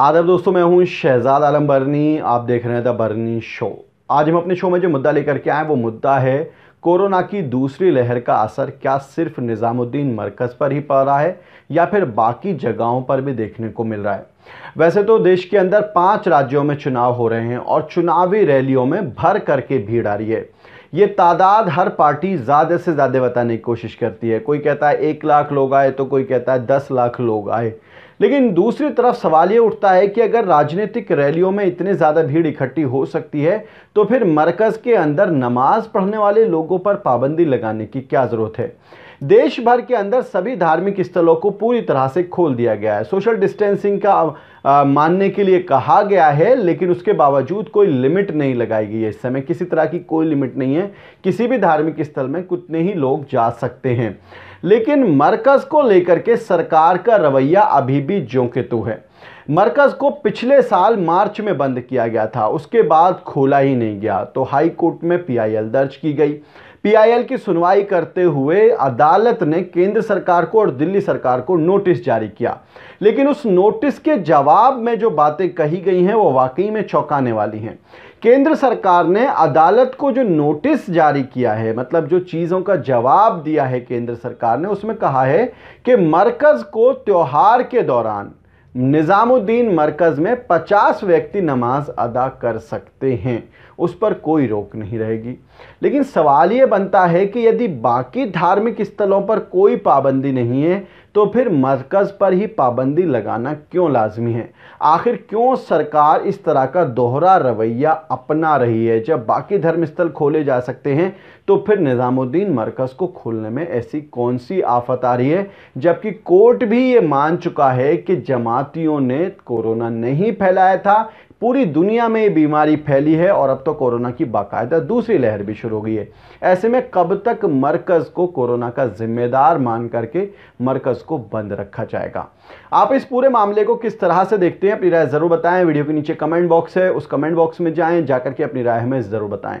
आदर दोस्तों मैं हूं शहजाद आलम बर्नी आप देख रहे हैं द बर्नी शो आज हम अपने शो में जो मुद्दा लेकर के आए वो मुद्दा है कोरोना की दूसरी लहर का असर क्या सिर्फ निज़ामुद्दीन मरकज़ पर ही पड़ रहा है या फिर बाकी जगहों पर भी देखने को मिल रहा है वैसे तो देश के अंदर पांच राज्यों में चुनाव हो रहे हैं और चुनावी रैलियों में भर करके भीड़ आ रही है ये तादाद हर पार्टी ज़्यादा से ज़्यादा बताने की कोशिश करती है कोई कहता है एक लाख लोग आए तो कोई कहता है दस लाख लोग आए लेकिन दूसरी तरफ सवाल ये उठता है कि अगर राजनीतिक रैलियों में इतने ज़्यादा भीड़ इकट्ठी हो सकती है तो फिर मरकज़ के अंदर नमाज पढ़ने वाले लोगों पर पाबंदी लगाने की क्या ज़रूरत है देश भर के अंदर सभी धार्मिक स्थलों को पूरी तरह से खोल दिया गया है सोशल डिस्टेंसिंग का आ, मानने के लिए कहा गया है लेकिन उसके बावजूद कोई लिमिट नहीं लगाई गई है इस समय किसी तरह की कोई लिमिट नहीं है किसी भी धार्मिक स्थल में कितने ही लोग जा सकते हैं लेकिन मरकज़ को लेकर के सरकार का रवैया अभी भी जोकेतु है मरकज़ को पिछले साल मार्च में बंद किया गया था उसके बाद खोला ही नहीं गया तो हाई कोर्ट में पीआईएल दर्ज की गई पीआईएल की सुनवाई करते हुए अदालत ने केंद्र सरकार को और दिल्ली सरकार को नोटिस जारी किया लेकिन उस नोटिस के जवाब में जो बातें कही गई हैं वो वाकई में चौंकाने वाली हैं केंद्र सरकार ने अदालत को जो नोटिस जारी किया है मतलब जो चीज़ों का जवाब दिया है केंद्र सरकार ने उसमें कहा है कि मरकज़ को त्यौहार के दौरान निज़ामुद्दीन मरकज़ में 50 व्यक्ति नमाज अदा कर सकते हैं उस पर कोई रोक नहीं रहेगी लेकिन सवाल ये बनता है कि यदि बाकी धार्मिक स्थलों पर कोई पाबंदी नहीं है तो फिर मरकज़ पर ही पाबंदी लगाना क्यों लाजमी है आखिर क्यों सरकार इस तरह का दोहरा रवैया अपना रही है जब बाकी धर्मस्थल खोले जा सकते हैं तो फिर निज़ामुद्दीन मरकज़ को खोलने में ऐसी कौन सी आफत आ रही है जबकि कोर्ट भी ये मान चुका है कि जमातियों ने कोरोना नहीं फैलाया था पूरी दुनिया में ये बीमारी फैली है और अब तो कोरोना की बाकायदा दूसरी लहर भी शुरू हो गई है ऐसे में कब तक मरकज़ को कोरोना का जिम्मेदार मान करके मरकज़ को बंद रखा जाएगा आप इस पूरे मामले को किस तरह से देखते हैं अपनी राय ज़रूर बताएं वीडियो के नीचे कमेंट बॉक्स है उस कमेंट बॉक्स में जाएं जाकर के अपनी राय हमें ज़रूर बताएं